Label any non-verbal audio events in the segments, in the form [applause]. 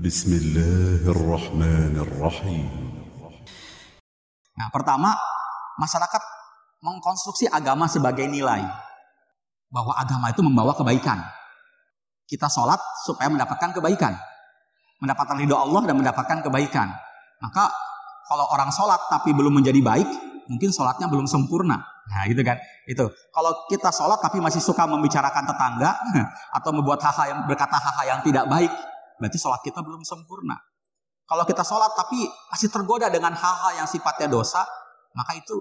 بسم الله الرحمن الرحيم Nah, pertama masyarakat mengkonstruksi agama sebagai nilai bahwa agama itu membawa kebaikan. Kita sholat supaya mendapatkan kebaikan, mendapatkan ridho Allah dan mendapatkan kebaikan. Maka kalau orang sholat tapi belum menjadi baik, mungkin sholatnya belum sempurna. Nah, gitu kan? Itu. Kalau kita sholat tapi masih suka membicarakan tetangga [laughs] atau membuat hal-hal yang berkata hal-hal yang tidak baik, berarti sholat kita belum sempurna. Kalau kita sholat tapi masih tergoda dengan hal-hal yang sifatnya dosa, maka itu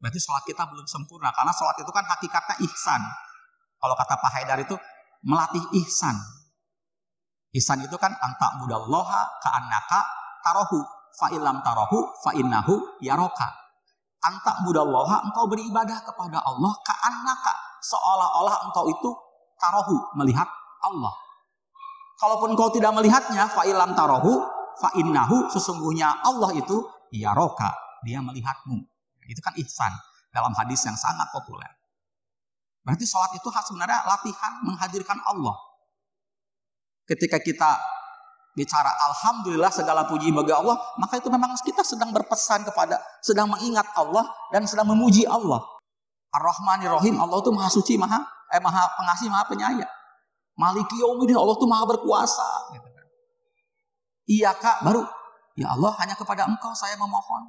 berarti sholat kita belum sempurna. Karena sholat itu kan hakikatnya ihsan. Kalau kata Pak Haidar itu melatih ihsan. Ihsan itu kan anta mudalloha anak tarohu fa'ilam tarohu fa'innahu yaroka. Anta mudalloha engkau beribadah kepada Allah anak Seolah-olah engkau itu tarohu melihat Allah. Kalaupun kau tidak melihatnya, fa'ilam tarohu, fa'innahu, sesungguhnya Allah itu ya roka dia melihatmu. Itu kan ihsan dalam hadis yang sangat populer. Berarti sholat itu sebenarnya latihan menghadirkan Allah. Ketika kita bicara Alhamdulillah segala puji bagi Allah, maka itu memang kita sedang berpesan kepada, sedang mengingat Allah dan sedang memuji Allah. Ar-Rahmanir Rahim, Allah itu maha suci, maha eh, maha pengasih, maha penyayang. Maliki yaumidin Allah itu maha berkuasa. Iya kak, baru ya Allah hanya kepada engkau saya memohon.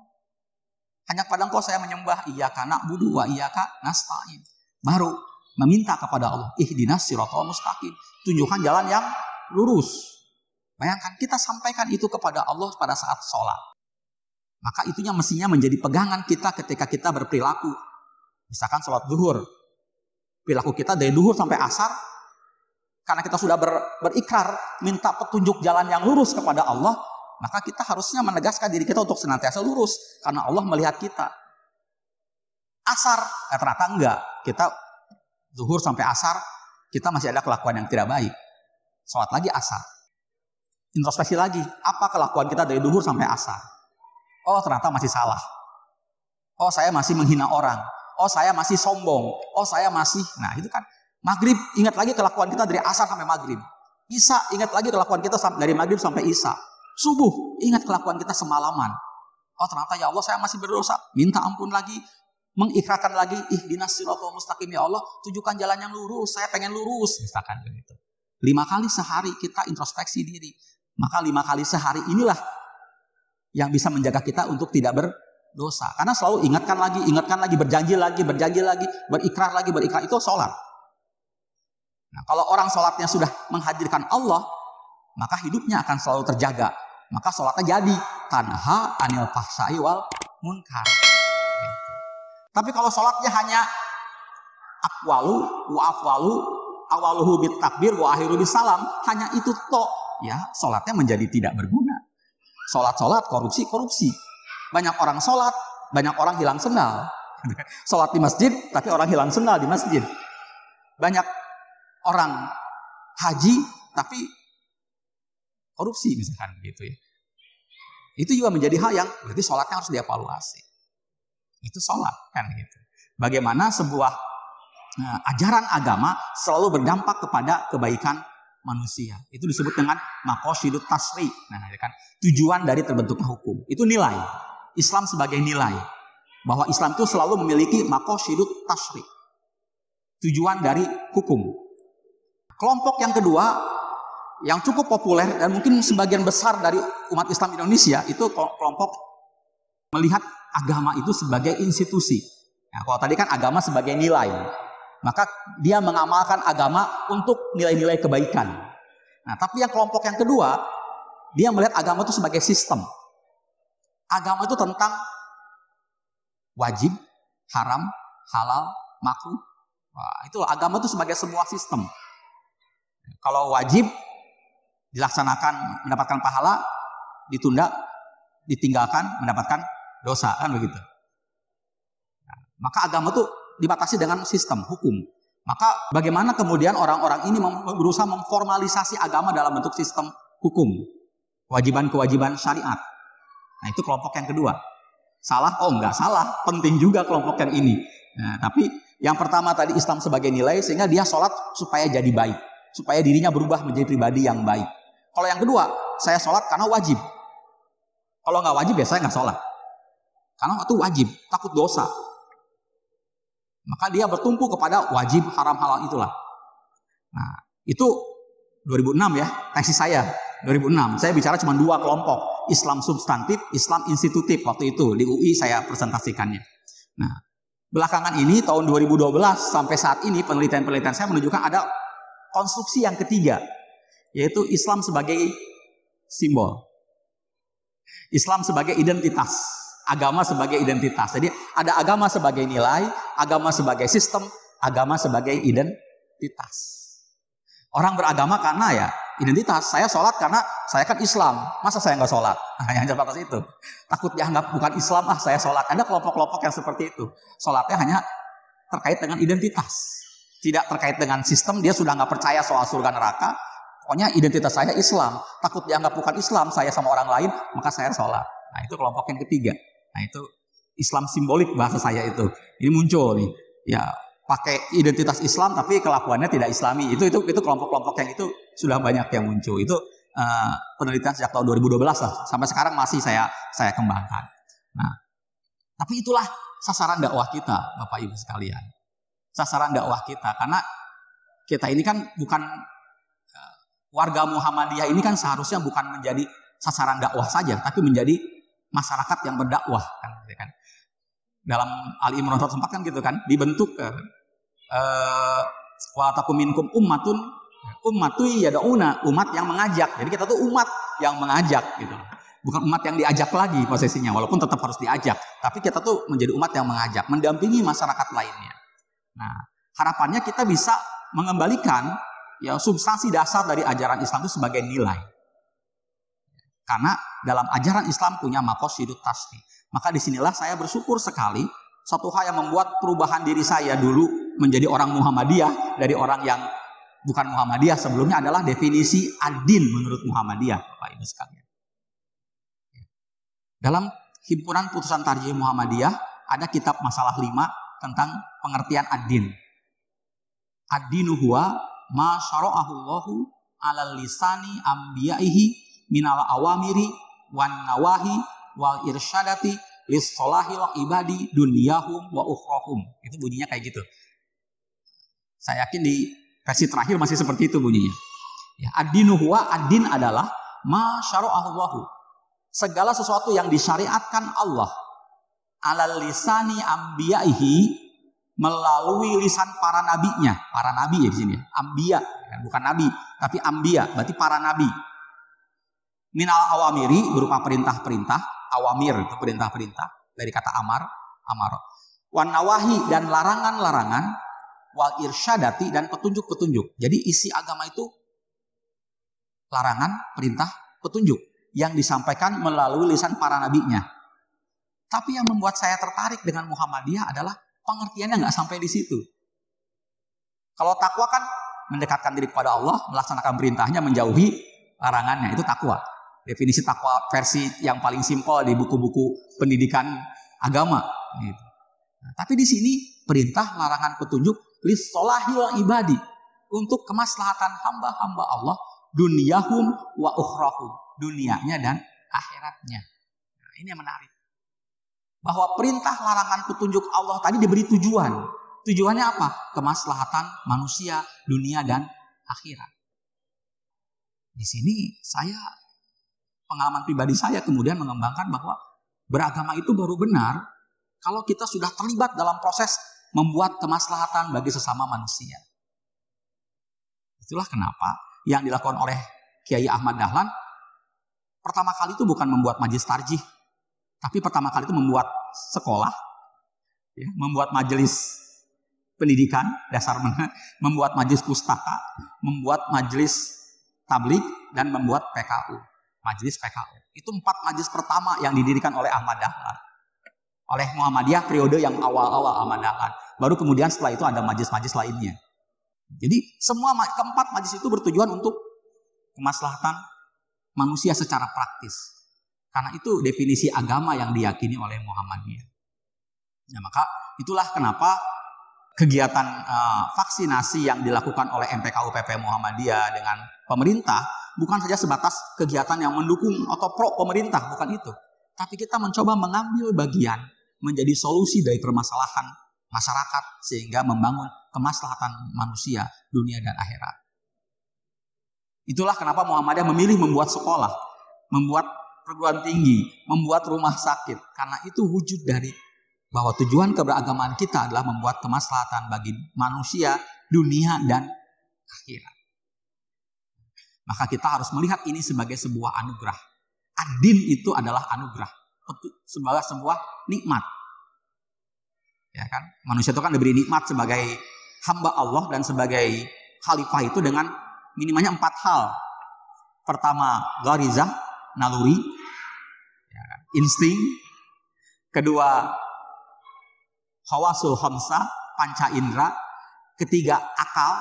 Hanya kepada engkau saya menyembah. Iya kak nak budu wa iya kak nasta'in. Baru meminta kepada Allah. Ih Ihdinas siratal mustaqim. Tunjukkan jalan yang lurus. Bayangkan kita sampaikan itu kepada Allah pada saat sholat. Maka itunya mestinya menjadi pegangan kita ketika kita berperilaku. Misalkan sholat zuhur. Perilaku kita dari duhur sampai asar karena kita sudah ber, berikrar minta petunjuk jalan yang lurus kepada Allah, maka kita harusnya menegaskan diri kita untuk senantiasa lurus karena Allah melihat kita. Asar, eh, ternyata enggak. Kita zuhur sampai asar, kita masih ada kelakuan yang tidak baik. Sholat lagi asar. Introspeksi lagi, apa kelakuan kita dari zuhur sampai asar? Oh ternyata masih salah. Oh saya masih menghina orang. Oh saya masih sombong. Oh saya masih, nah itu kan Maghrib ingat lagi kelakuan kita dari asar sampai maghrib. Isa ingat lagi kelakuan kita dari maghrib sampai isa. Subuh ingat kelakuan kita semalaman. Oh ternyata ya Allah saya masih berdosa. Minta ampun lagi. Mengikrarkan lagi. ih siratul mustaqim ya Allah. tujukan jalan yang lurus. Saya pengen lurus. Misalkan begitu. Lima kali sehari kita introspeksi diri. Maka lima kali sehari inilah yang bisa menjaga kita untuk tidak berdosa. Karena selalu ingatkan lagi, ingatkan lagi, berjanji lagi, berjanji lagi, berikrar lagi, berikrar. Itu sholat. Nah, kalau orang sholatnya sudah menghadirkan Allah, maka hidupnya akan selalu terjaga. Maka sholatnya jadi tanha anil fahsai wal munkar. Tapi kalau sholatnya hanya akwalu wa afwalu awaluhu bit takbir wa akhiru bis salam, hanya itu tok ya, sholatnya menjadi tidak berguna. Sholat-sholat, korupsi-korupsi. Banyak orang sholat, banyak orang hilang sendal. [laughs] sholat di masjid, tapi orang hilang sendal di masjid. Banyak orang haji tapi korupsi misalkan gitu ya. Itu juga menjadi hal yang berarti sholatnya harus dievaluasi. Itu sholat kan gitu. Bagaimana sebuah nah, ajaran agama selalu berdampak kepada kebaikan manusia. Itu disebut dengan makosidut tasri. Nah, ya kan tujuan dari terbentuknya hukum. Itu nilai. Islam sebagai nilai. Bahwa Islam itu selalu memiliki makosidut tasri. Tujuan dari hukum. Kelompok yang kedua yang cukup populer dan mungkin sebagian besar dari umat Islam Indonesia itu kelompok melihat agama itu sebagai institusi. Ya, kalau tadi kan agama sebagai nilai, maka dia mengamalkan agama untuk nilai-nilai kebaikan. Nah, tapi yang kelompok yang kedua, dia melihat agama itu sebagai sistem. Agama itu tentang wajib, haram, halal, makruh. Wah, itu agama itu sebagai sebuah sistem. Kalau wajib dilaksanakan mendapatkan pahala, ditunda, ditinggalkan mendapatkan dosa kan begitu. Nah, maka agama itu dibatasi dengan sistem hukum. Maka bagaimana kemudian orang-orang ini berusaha memformalisasi agama dalam bentuk sistem hukum, kewajiban-kewajiban syariat. Nah itu kelompok yang kedua. Salah? Oh enggak salah, penting juga kelompok yang ini. Nah, tapi yang pertama tadi Islam sebagai nilai sehingga dia sholat supaya jadi baik supaya dirinya berubah menjadi pribadi yang baik. Kalau yang kedua, saya sholat karena wajib. Kalau nggak wajib ya saya nggak sholat. Karena waktu wajib, takut dosa. Maka dia bertumpu kepada wajib haram halal itulah. Nah, itu 2006 ya, tesis saya 2006. Saya bicara cuma dua kelompok, Islam substantif, Islam institutif waktu itu di UI saya presentasikannya. Nah, belakangan ini tahun 2012 sampai saat ini penelitian-penelitian saya menunjukkan ada konstruksi yang ketiga, yaitu Islam sebagai simbol. Islam sebagai identitas, agama sebagai identitas. Jadi ada agama sebagai nilai, agama sebagai sistem, agama sebagai identitas. Orang beragama karena ya identitas. Saya sholat karena saya kan Islam. Masa saya nggak sholat? Nah, [laughs] yang itu. Takut dianggap bukan Islam, ah saya sholat. Ada kelompok-kelompok yang seperti itu. Sholatnya hanya terkait dengan identitas tidak terkait dengan sistem, dia sudah nggak percaya soal surga neraka. Pokoknya identitas saya Islam, takut dianggap bukan Islam, saya sama orang lain, maka saya sholat. Nah itu kelompok yang ketiga. Nah itu Islam simbolik bahasa saya itu. Ini muncul nih, ya pakai identitas Islam tapi kelakuannya tidak Islami. Itu itu itu kelompok-kelompok yang itu sudah banyak yang muncul. Itu uh, penelitian sejak tahun 2012 lah sampai sekarang masih saya saya kembangkan. Nah, tapi itulah sasaran dakwah kita, Bapak Ibu sekalian sasaran dakwah kita karena kita ini kan bukan eh, warga Muhammadiyah ini kan seharusnya bukan menjadi sasaran dakwah saja tapi menjadi masyarakat yang berdakwah kan gitu kan. Dalam Al Imran tempat kan gitu kan dibentuk eh, eh wa minkum ummatun ummatui yadauna umat yang mengajak. Jadi kita tuh umat yang mengajak gitu. Bukan umat yang diajak lagi posisinya walaupun tetap harus diajak, tapi kita tuh menjadi umat yang mengajak, mendampingi masyarakat lainnya. Nah, harapannya kita bisa mengembalikan ya substansi dasar dari ajaran Islam itu sebagai nilai. Karena dalam ajaran Islam punya makos hidup tasni. Maka disinilah saya bersyukur sekali satu hal yang membuat perubahan diri saya dulu menjadi orang Muhammadiyah dari orang yang bukan Muhammadiyah sebelumnya adalah definisi adin menurut Muhammadiyah Bapak Ibu sekalian. Dalam himpunan putusan tarjih Muhammadiyah ada kitab masalah lima tentang pengertian ad-din. Ad-dinu huwa ma syara'ahullahu ala lisani ambiyaihi minal awamiri wan nawahi wal irsyadati lis wa ibadi dunyahum wa ukhrahum. Itu bunyinya kayak gitu. Saya yakin di versi terakhir masih seperti itu bunyinya. Ya, ad-dinu huwa ad-din adalah ma syara'ahullahu. Segala sesuatu yang disyariatkan Allah alal lisani ambiyaihi melalui lisan para nabinya, para nabi ya di sini, ambia, bukan nabi, tapi ambia, berarti para nabi. Minal awamiri berupa perintah-perintah, awamir itu perintah-perintah dari kata amar, amar. wanawahi dan larangan-larangan, wal irsyadati dan petunjuk-petunjuk. Jadi isi agama itu larangan, perintah, petunjuk yang disampaikan melalui lisan para nabinya. Tapi yang membuat saya tertarik dengan Muhammadiyah adalah pengertiannya nggak sampai di situ. Kalau takwa kan mendekatkan diri kepada Allah, melaksanakan perintahnya, menjauhi larangannya, itu takwa. Definisi takwa versi yang paling simpel di buku-buku pendidikan agama. Gitu. Nah, tapi di sini perintah larangan petunjuk lisolahil ibadi untuk kemaslahatan hamba-hamba Allah dunyahum wa ukhrahum dunianya dan akhiratnya. Nah, ini yang menarik bahwa perintah larangan petunjuk Allah tadi diberi tujuan. Tujuannya apa? Kemaslahatan manusia, dunia dan akhirat. Di sini saya pengalaman pribadi saya kemudian mengembangkan bahwa beragama itu baru benar kalau kita sudah terlibat dalam proses membuat kemaslahatan bagi sesama manusia. Itulah kenapa yang dilakukan oleh Kiai Ahmad Dahlan pertama kali itu bukan membuat majlis tarjih tapi pertama kali itu membuat sekolah, ya, membuat majelis pendidikan dasar [laughs] membuat majelis pustaka, membuat majelis tablik dan membuat PKU, majelis PKU. Itu empat majelis pertama yang didirikan oleh Ahmad Dahlan. Oleh Muhammadiyah periode yang awal-awal Ahmad Dahlan. Baru kemudian setelah itu ada majelis-majelis lainnya. Jadi semua keempat majelis itu bertujuan untuk kemaslahatan manusia secara praktis. Karena itu definisi agama yang diyakini oleh Muhammadiyah. Nah, maka itulah kenapa kegiatan uh, vaksinasi yang dilakukan oleh MPKUPP Muhammadiyah dengan pemerintah bukan saja sebatas kegiatan yang mendukung atau pro pemerintah, bukan itu. Tapi kita mencoba mengambil bagian menjadi solusi dari permasalahan masyarakat sehingga membangun kemaslahatan manusia dunia dan akhirat. Itulah kenapa Muhammadiyah memilih membuat sekolah, membuat perguruan tinggi, membuat rumah sakit. Karena itu wujud dari bahwa tujuan keberagamaan kita adalah membuat kemaslahatan bagi manusia, dunia, dan akhirat. Maka kita harus melihat ini sebagai sebuah anugerah. Adin itu adalah anugerah, sebagai sebuah nikmat. Ya kan? Manusia itu kan diberi nikmat sebagai hamba Allah dan sebagai khalifah itu dengan minimalnya empat hal. Pertama, garizah, naluri insting, kedua hawasul hamsa, panca indera, ketiga akal,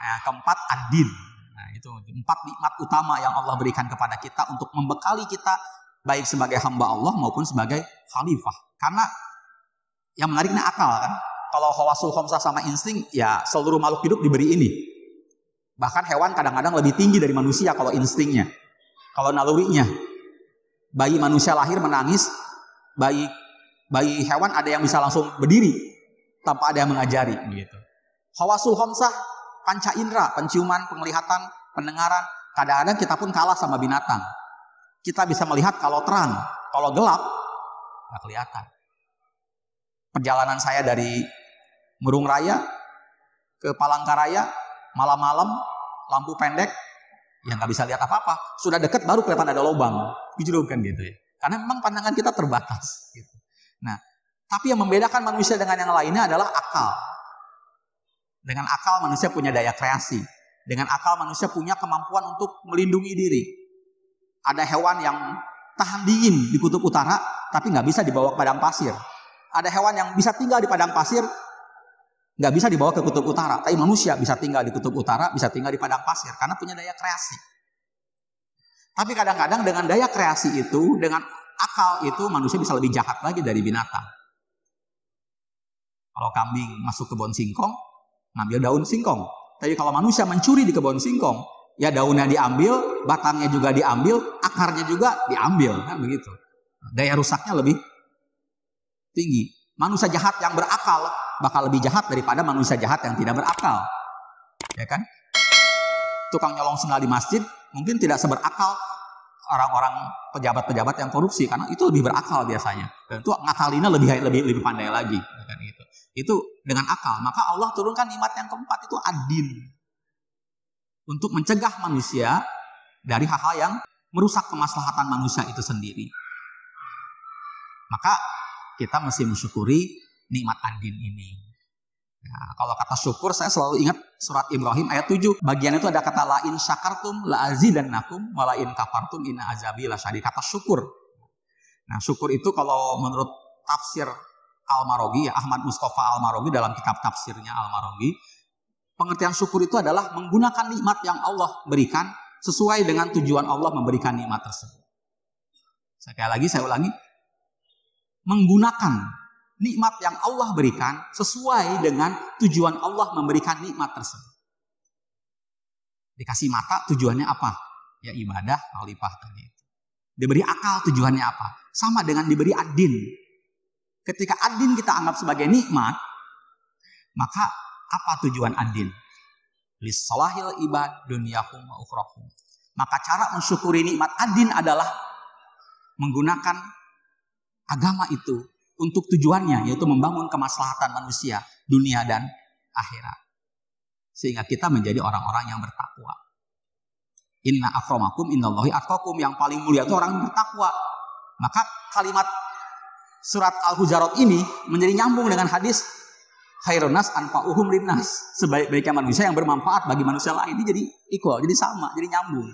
nah, keempat adil. Nah, itu empat nikmat utama yang Allah berikan kepada kita untuk membekali kita baik sebagai hamba Allah maupun sebagai khalifah. Karena yang menariknya akal kan. Kalau hawasul hamsa sama insting, ya seluruh makhluk hidup diberi ini. Bahkan hewan kadang-kadang lebih tinggi dari manusia kalau instingnya. Kalau nalurinya. Bayi manusia lahir menangis, bayi bayi hewan ada yang bisa langsung berdiri tanpa ada yang mengajari gitu. Hawasul homsah, panca indera, penciuman, penglihatan, pendengaran, kadang-kadang kita pun kalah sama binatang. Kita bisa melihat kalau terang, kalau gelap nggak kelihatan. Perjalanan saya dari Murung Raya ke Palangkaraya malam-malam lampu pendek ya nggak bisa lihat apa-apa. Sudah deket baru kelihatan ada lubang dijauhkan gitu ya. Karena memang pandangan kita terbatas. Gitu. Nah, tapi yang membedakan manusia dengan yang lainnya adalah akal. Dengan akal manusia punya daya kreasi. Dengan akal manusia punya kemampuan untuk melindungi diri. Ada hewan yang tahan dingin di kutub utara, tapi nggak bisa dibawa ke padang pasir. Ada hewan yang bisa tinggal di padang pasir, nggak bisa dibawa ke kutub utara. Tapi manusia bisa tinggal di kutub utara, bisa tinggal di padang pasir, karena punya daya kreasi. Tapi kadang-kadang dengan daya kreasi itu, dengan akal itu manusia bisa lebih jahat lagi dari binatang. Kalau kambing masuk kebun singkong, ngambil daun singkong. Tapi kalau manusia mencuri di kebun singkong, ya daunnya diambil, batangnya juga diambil, akarnya juga diambil, kan begitu. Daya rusaknya lebih tinggi. Manusia jahat yang berakal bakal lebih jahat daripada manusia jahat yang tidak berakal. Ya kan? Tukang nyolong sendal di masjid mungkin tidak seberakal orang-orang pejabat-pejabat yang korupsi karena itu lebih berakal biasanya dan itu ngakalinnya lebih lebih lebih pandai lagi kan itu itu dengan akal maka Allah turunkan nikmat yang keempat itu adil untuk mencegah manusia dari hal-hal yang merusak kemaslahatan manusia itu sendiri maka kita mesti mensyukuri nikmat adil ini Nah, kalau kata syukur saya selalu ingat surat Ibrahim ayat 7. Bagian itu ada kata lain syakartum la azidannakum wa lain kafartum inna azabi la syadid. Kata syukur. Nah, syukur itu kalau menurut tafsir Al-Marogi ya Ahmad Mustafa Al-Marogi dalam kitab tafsirnya Al-Marogi pengertian syukur itu adalah menggunakan nikmat yang Allah berikan sesuai dengan tujuan Allah memberikan nikmat tersebut. Sekali lagi saya ulangi menggunakan nikmat yang Allah berikan sesuai dengan tujuan Allah memberikan nikmat tersebut. Dikasih mata tujuannya apa? Ya ibadah, khalifah tadi. Diberi akal tujuannya apa? Sama dengan diberi adin. Ketika adin kita anggap sebagai nikmat, maka apa tujuan adin? Lissalahil ibad dunyahum wa ukhrahum. Maka cara mensyukuri nikmat adin adalah menggunakan agama itu untuk tujuannya yaitu membangun kemaslahatan manusia, dunia dan akhirat. Sehingga kita menjadi orang-orang yang bertakwa. Inna akromakum innallahi atkakum yang paling mulia itu orang yang bertakwa. Maka kalimat surat Al-Hujarat ini menjadi nyambung dengan hadis khairunas anfa'uhum linnas. Sebaik-baiknya manusia yang bermanfaat bagi manusia lain. Ini jadi equal, jadi sama, jadi nyambung.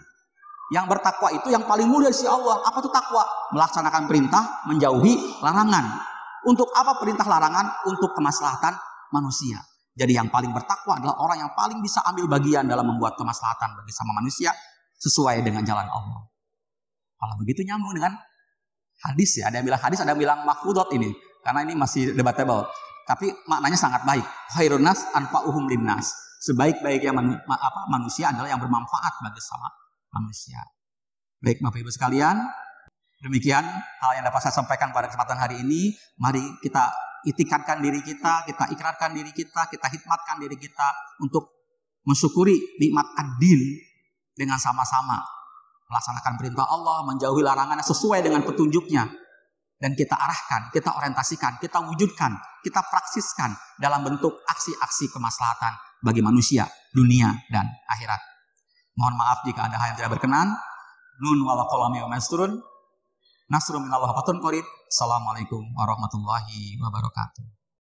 Yang bertakwa itu yang paling mulia si Allah. Apa itu takwa? Melaksanakan perintah, menjauhi larangan. Untuk apa perintah larangan? Untuk kemaslahatan manusia. Jadi yang paling bertakwa adalah orang yang paling bisa ambil bagian dalam membuat kemaslahatan bagi sama manusia sesuai dengan jalan Allah. Kalau begitu nyambung dengan hadis ya. Ada yang bilang hadis, ada yang bilang mahfudot ini. Karena ini masih debatable. Tapi maknanya sangat baik. Khairunas anfa'uhum limnas. Sebaik-baiknya manu, apa, manusia adalah yang bermanfaat bagi sama manusia. Baik Bapak Ibu sekalian, Demikian hal yang dapat saya sampaikan pada kesempatan hari ini. Mari kita itikatkan diri kita, kita ikrarkan diri kita, kita hikmatkan diri kita untuk mensyukuri nikmat adil dengan sama-sama melaksanakan perintah Allah, menjauhi larangannya sesuai dengan petunjuknya dan kita arahkan, kita orientasikan, kita wujudkan, kita praksiskan dalam bentuk aksi-aksi kemaslahatan bagi manusia, dunia dan akhirat. Mohon maaf jika ada hal yang tidak berkenan. Nun wala kolami wa masturun. Nasrul minallah. Fatun Qorib. Assalamualaikum warahmatullahi wabarakatuh.